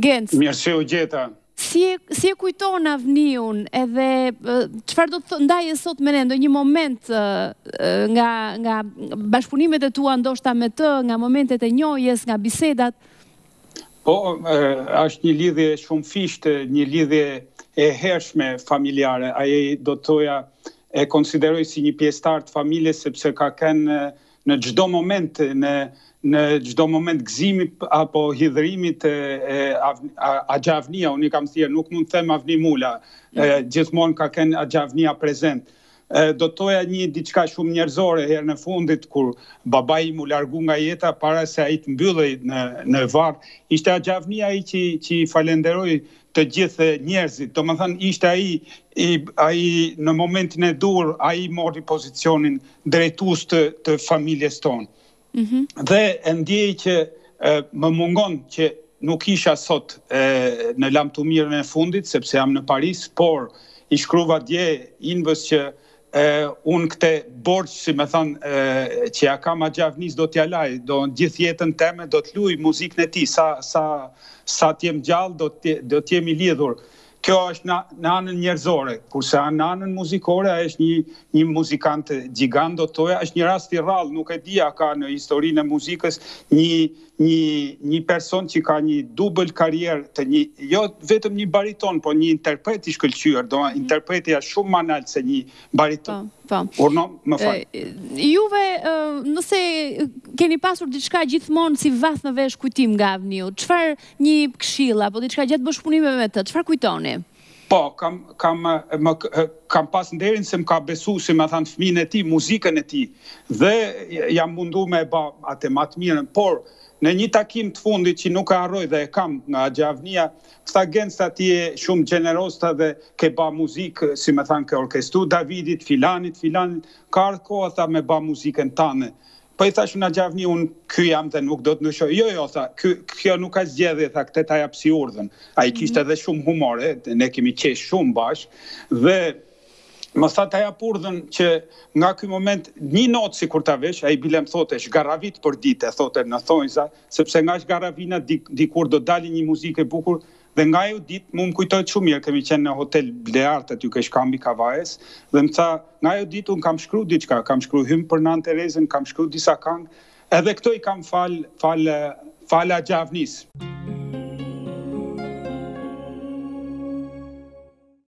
Gjens, Mirë u gjeta. Si e kujton avniun edhe qëfar do të ndaj e sot me në ndo një moment nga bashkëpunimet e tua ndoshta me të, nga momentet e njojes, nga bisedat? Po, është një lidhje shumë fishtë, një lidhje e hershme familjare. Aje do të toja e konsideroj si një pjestartë familje, sepse ka kenë në gjdo moment në në gjdo moment gzimi apo hidrimit a gjavnia, unë i kam sija, nuk mund të them avni mula, gjithmonë ka kën a gjavnia prezent do të toja një diçka shumë njerëzore herë në fundit, kur baba i mu largu nga jeta, para se a i të mbyllej në, në varë, ishte a gjavni a i që, që falenderoj të gjithë njerëzit. Do më thënë, ishte a i, në momentin e dur, a i mori pozicionin drejtus të, të familjes tonë. Mm -hmm. Dhe ndjej që e, më mungon që nuk isha sot e, në lamtumirën të e fundit, sepse jam në Paris, por i shkruva dje invës që e, unë këte borqë, si me thonë, që ja kam a gjavnis do t'ja laj, do në gjithë jetën teme do t'luj muzikën e ti, sa, sa, sa t'jem gjallë do t'jem i lidhur kjo është në anën njerëzore, kurse në anën muzikore a është një muzikant gjigant, do të toja, është një rast i rralë, nuk e dija ka në historinë e muzikës një person që ka një dubël karierë të një, jo vetëm një bariton, po një interpreti shkëllqyër, do mm. interpretia shumë manalë se një bariton. Po, po. Urno, më falë. Juve, nëse keni pasur diçka gjithmonë si vath në vesh kujtim nga avniu. Çfar një këshill apo diçka gjatë bashkëpunimeve me të, çfar kujtoni? Po, kam kam më, kam pas se më ka besu, si më thanë fëmijën e ti, muzikën e ti, Dhe jam mundu me e atë më të mirën, por në një takim të fundit që nuk e harroj dhe e kam nga Gjavnia, këta gensta ti e shumë generosta dhe ke ba muzikë, si më thanë ke orkestu, Davidit, Filanit, Filanit, ka arë koha tha me ba muzikën tane. Po i thashu nga gjavni unë, kjo jam dhe nuk do të nëshoj. Jo, jo, tha, kjo nuk ka zgjedi, tha, ta taj apsi urdhën. A i mhm. kishtë edhe shumë humore, ne kemi qeshë shumë bashkë, dhe më tha taj apë urdhën që nga këj moment, një notë si kur të vesh, a i bilem thote, shgaravit për dite, thote në thonjë, sepse nga shgaravina dikur do dali një muzike bukur, Dhe nga ju ditë, mu më kujtojtë shumë, mirë, kemi qenë në hotel Bleart, aty ka shkambi ka dhe më tha, nga ju ditë, unë kam shkru diqka, kam shkru hymë për Nan Terezën, kam shkru disa kangë, edhe këto i kam falë fal, fal, a gjavnisë.